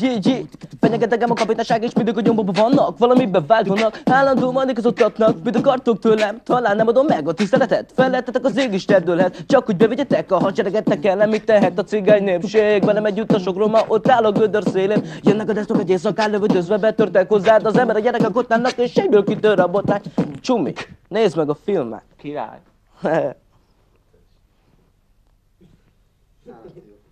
Yeah, Fenyegetek a kapitányság és mindig a nyomban vannak állandó vágyónak, az igazodtatnak Mit akartok tőlem, talán nem adom meg a tiszteletet Felettetek az ég is terdőlhet. Csak hogy bevigyetek a hadseregetek ellen Mit tehet a cigány népség Velem együtt a sok roma, ott áll a gödör szélén Jönnek a desztok egy éjszakán, lövöldözve betörtek hozzád Az ember a gyerekek ott állnak és egyből kitör a botány Csumi, nézd meg a filmet Király